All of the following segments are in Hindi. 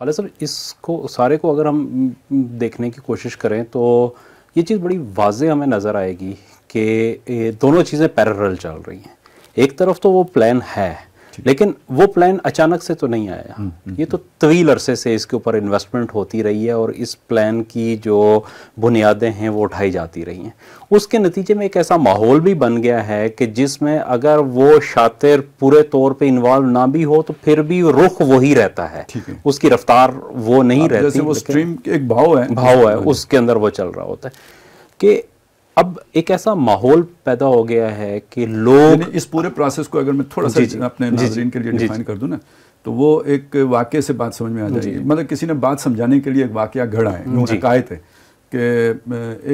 खाले सर इसको सारे को अगर हम देखने की कोशिश करें तो ये चीज़ बड़ी वाज हमें नज़र आएगी कि दोनों चीज़ें पैरल चल रही हैं एक तरफ तो वो प्लान है लेकिन वो प्लान अचानक से तो नहीं आया हम्म, हम्म, ये तो हम्म। तवील अरसे से इसके ऊपर इन्वेस्टमेंट होती रही है और इस प्लान की जो बुनियादें हैं वो उठाई जाती रही हैं उसके नतीजे में एक ऐसा माहौल भी बन गया है कि जिसमें अगर वो शातिर पूरे तौर पे इन्वॉल्व ना भी हो तो फिर भी रुख वही रहता है उसकी रफ्तार वो नहीं रहती वो स्ट्रीम एक भाव है भाव है हाँ उसके अंदर वो चल रहा होता है कि अब एक ऐसा माहौल पैदा हो गया है कि लोग इस पूरे प्रोसेस को अगर मैं थोड़ा सा अपने नाजरीन के लिए डिफाइन कर दूं ना तो वो एक वाक्य से बात समझ में आ जाएगी मतलब किसी ने बात समझाने के लिए एक वाक्य घड़ा है शिकायत है कि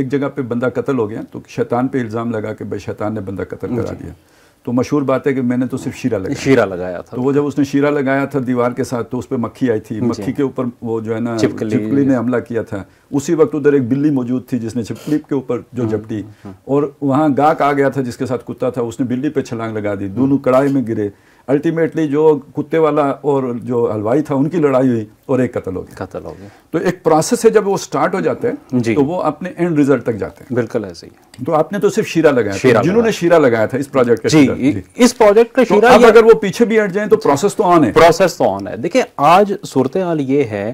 एक जगह पे बंदा कत्ल हो गया तो शैतान पे इल्ज़ाम लगा कि भाई शैतान ने बंदा कत्ल करा दिया तो मशहूर बात है कि मैंने तो सिर्फ शीरा लगाया शीरा लगाया था तो वो जब उसने शीरा लगाया था दीवार के साथ तो उस पर मक्खी आई थी मक्खी के ऊपर वो जो है ना चिपकली, ने हमला किया था उसी वक्त उधर एक बिल्ली मौजूद थी जिसने छिपकली के ऊपर जो हम्म, झपटी हम्म। और वहाँ गाक आ गया था जिसके साथ कुत्ता था उसने बिल्ली पे छलांग लगा दी दोनों कड़ाई में गिरे अल्टीमेटली जो कुत्ते वाला और जो हलवाई था उनकी लड़ाई हुई और एक कत्ल हो गया कत्ल हो गया तो एक प्रोसेस है जब वो स्टार्ट हो जाते हैं तो वो अपने एंड रिजल्ट तक जाते हैं बिल्कुल ऐसे ही तो आपने तो सिर्फ शीरा लगाया शीरा तो जिन्होंने शीरा लगाया था इस प्रोजेक्ट का जी, इस प्रोजेक्ट का तो शीरा तो अगर वो पीछे भी हट जाए तो प्रोसेस तो ऑन है प्रोसेस तो ऑन है देखिए आज सूरत हाल ये है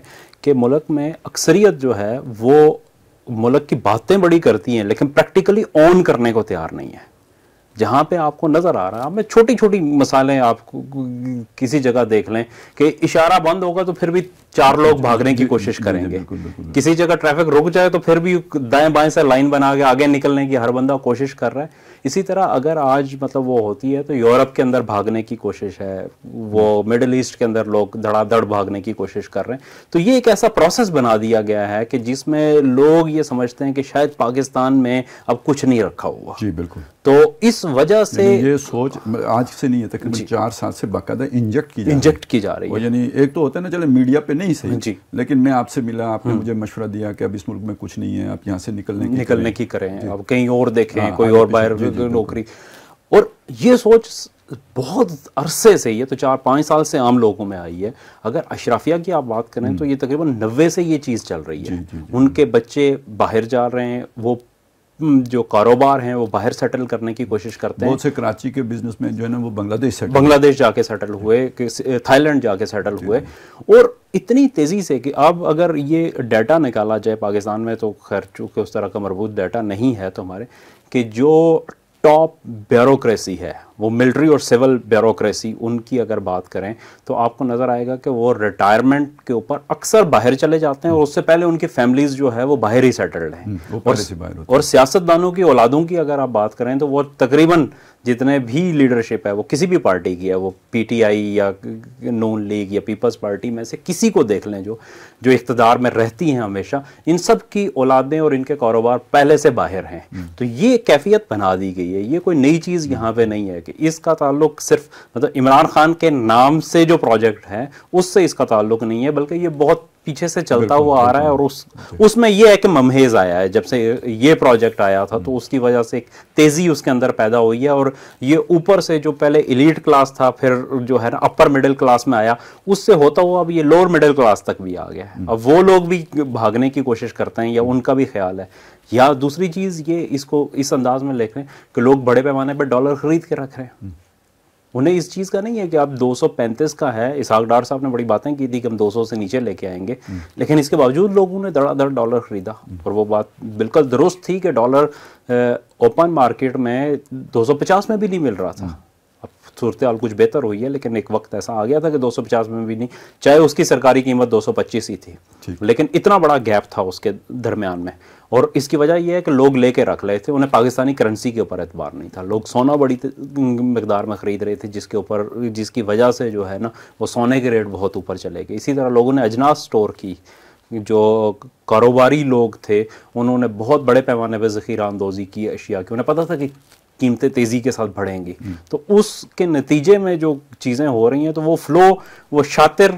कि मुल्क में अक्सरियत जो है वो मुल्क की बातें बड़ी करती हैं लेकिन प्रैक्टिकली ऑन करने को तैयार नहीं है जहाँ पे आपको नज़र आ रहा है मैं छोटी छोटी मसाले आप किसी जगह देख लें कि इशारा बंद होगा तो फिर भी चार लोग भागने की कोशिश करेंगे किसी जगह ट्रैफिक रुक जाए तो फिर भी दाएं बाएं से लाइन बना के आगे निकलने की हर बंदा कोशिश कर रहा है इसी तरह अगर आज मतलब वो होती है तो यूरोप के अंदर भागने की कोशिश है वो मिडल ईस्ट के अंदर लोग धड़ाधड़ भागने की कोशिश कर रहे हैं तो ये एक ऐसा प्रोसेस बना दिया गया है कि जिसमें लोग ये समझते हैं कि शायद पाकिस्तान में अब कुछ नहीं रखा हुआ जी बिल्कुल तो इस वजह से ये सोच आज से नहीं है तकरीबन चार साल से बाकायदा इंजेक्ट की इंजेक्ट की जा रही है यानी एक तो होता है ना चले मीडिया पे नहीं सही हाँ जी लेकिन मैं आपसे मिला आपने हाँ। मुझे मशवरा दिया कि अब इस मुल्क में कुछ नहीं है आप यहाँ से निकलने की निकलने की करें अब कहीं और देखें हाँ, कोई और बाहर नौकरी और ये सोच बहुत अरसे से ये तो चार पाँच साल से आम लोगों में आई है अगर अशराफिया की आप बात करें तो हम्म। ये तकरीबन नब्बे से ये चीज़ चल रही है जी, जी, जी, उनके बच्चे बाहर जा रहे हैं वो जो कारोबार हैं वो बाहर सेटल करने की कोशिश करते हैं बहुत से कराची के बिजनेस में जो है ना वो बांग्लादेश सेटल बांग्लादेश जाके सेटल हुए थाईलैंड जाके सेटल हुए और इतनी तेज़ी से कि अब अगर ये डाटा निकाला जाए पाकिस्तान में तो खैर चूँकि उस तरह का मरबूत डाटा नहीं है तो हमारे कि जो टॉप ब्यूरोक्रेसी है वो मिलिट्री और सिविल ब्यूरोक्रेसी उनकी अगर बात करें तो आपको नज़र आएगा कि वो रिटायरमेंट के ऊपर अक्सर बाहर चले जाते हैं और उससे पहले उनकी फैमिलीज़ जो है वो बाहर ही सेटल्ड हैं हम्म, और, और सियासतदानों की औलादों की अगर आप बात करें तो वो तकरीबन जितने भी लीडरशिप है वो किसी भी पार्टी की है वो पीटीआई या नून लीग या पीपल्स पार्टी में से किसी को देख लें जो जो इकतदार में रहती हैं हमेशा इन सब की औलादें और इनके कारोबार पहले से बाहर हैं हम्म। तो ये कैफियत बना दी गई है ये कोई नई चीज़ हम्म। यहाँ पे नहीं है कि इसका ताल्लुक सिर्फ मतलब इमरान खान के नाम से जो प्रोजेक्ट है उससे इसका ताल्लुक नहीं है बल्कि ये बहुत पीछे से हाँ, चलता हुआ आ रहा है और उस उसमें यह है कि ममहेज आया है जब से ये प्रोजेक्ट आया था तो हम्म। उसकी वजह से एक तेज़ी उसके अंदर पैदा हुई है और ये ऊपर से जो पहले इलीट क्लास था फिर जो है ना अपर मिडिल क्लास में आया उससे होता हुआ अब ये लोअर मिडिल क्लास तक भी आ गया है हम्म। अब वो लोग भी भागने की कोशिश करते हैं या उनका भी ख्याल है या दूसरी चीज़ ये इसको इस अंदाज में लेख रहे हैं कि लोग बड़े पैमाने पर डॉलर खरीद के रख रहे हैं हम्म। उन्हें इस चीज़ का नहीं है कि आप 235 का है इसहाक डार साहब ने बड़ी बातें की थी कि हम 200 से नीचे लेके आएंगे हम्म। लेकिन इसके बावजूद लोगों ने धड़ाधड़ डॉलर खरीदा हम्म। और वो बात बिल्कुल दुरुस्त थी कि डॉलर ओपन मार्केट में 250 में भी नहीं मिल रहा था हम्म। अब सूरत हाल कुछ बेहतर हुई है लेकिन एक वक्त ऐसा आ गया था कि दो में भी नहीं चाहे उसकी सरकारी कीमत दो ही थी लेकिन इतना बड़ा गैप था उसके दरमियान में और इसकी वजह यह है कि लोग लेके रख रहे थे उन्हें पाकिस्तानी करेंसी के ऊपर एतबार नहीं था लोग सोना बड़ी मकदार में ख़रीद रहे थे जिसके ऊपर जिसकी वजह से जो है ना वो सोने के रेट बहुत ऊपर चले गए इसी तरह लोगों ने अजनास स्टोर की जो कारोबारी लोग थे उन्होंने बहुत बड़े पैमाने पर ज़खीरा अंदोज़ी की अशिया की उन्हें पता था कि कीमतें तेज़ी के साथ बढ़ेंगी हम्म। तो उसके नतीजे में जो चीज़ें हो रही हैं तो वो फ़्लो वो शातिर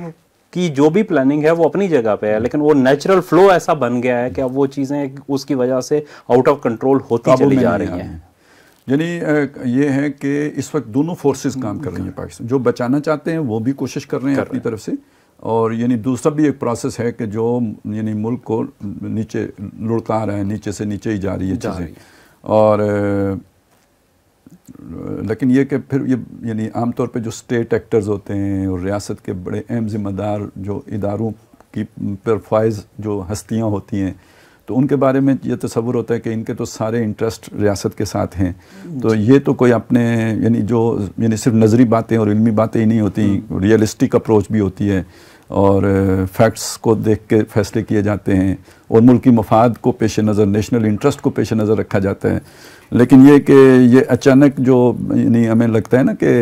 कि जो भी प्लानिंग है वो अपनी जगह पे है लेकिन वो नेचुरल फ्लो ऐसा बन गया है कि अब वो चीज़ें उसकी वजह से आउट ऑफ कंट्रोल होती चली जा रही हैं यानी ये है कि इस वक्त दोनों फोर्सेस काम कर रही हैं पाकिस्तान जो बचाना चाहते हैं वो भी कोशिश कर रहे हैं अपनी तरफ से और यानी दूसरा भी एक प्रोसेस है कि जो यानी मुल्क को नीचे लुढ़का रहा है नीचे से नीचे ही जा रही है चीज़ें और लेकिन ये कि फिर ये यानी आमतौर पे जो स्टेट एक्टर्स होते हैं और रियासत के बड़े अहम ज़िम्मेदार जो इदारों की प्रोफाइज जो हस्तियाँ होती हैं तो उनके बारे में ये तस्वुर होता है कि इनके तो सारे इंटरेस्ट रियासत के साथ हैं तो ये तो कोई अपने यानी जो यानी सिर्फ नज़री बातें और इलमी बातें ही नहीं होती रियलिस्टिक हम्म। अप्रोच भी होती है और फैक्ट्स को देख के फैसले किए जाते हैं और मुल्क की मफाद को पेश नज़र नेशनल इंटरेस्ट को पेश नज़र रखा जाता है लेकिन ये कि ये अचानक जो यानी हमें लगता है ना कि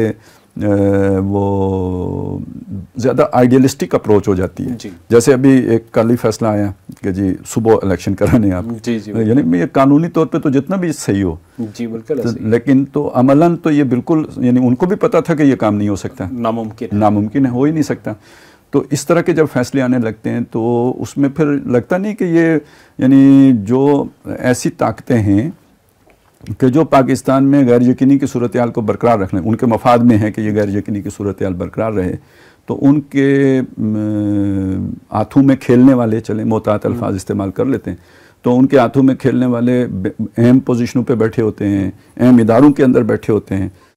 वो ज़्यादा आइडियलिस्टिक अप्रोच हो जाती है जैसे अभी एक कल ही फैसला आया कि जी सुबह इलेक्शन कराने आप यानी ये कानूनी तौर पे तो जितना भी सही हो जी बिल्कुल तो, लेकिन तो अमलन तो ये बिल्कुल यानी उनको भी पता था कि ये काम नहीं हो सकता नामुमकिन नामुमकिन है हो ही नहीं सकता तो इस तरह के जब फैसले आने लगते हैं तो उसमें फिर लगता नहीं कि ये यानी जो ऐसी ताकतें हैं कि जो पाकिस्तान में गैर यकीनी की सूरत को बरकरार रखने उनके मफाद में है कि ये गैर यकीनी की सूरत बरकरार रहे तो उनके हाथों में खेलने वाले चले मोहतात हम्म। अल्फाज इस्तेमाल कर लेते हैं तो उनके हाथों में खेलने वाले अहम पोजिशनों पर बैठे होते हैं अहम इदारों के अंदर बैठे होते हैं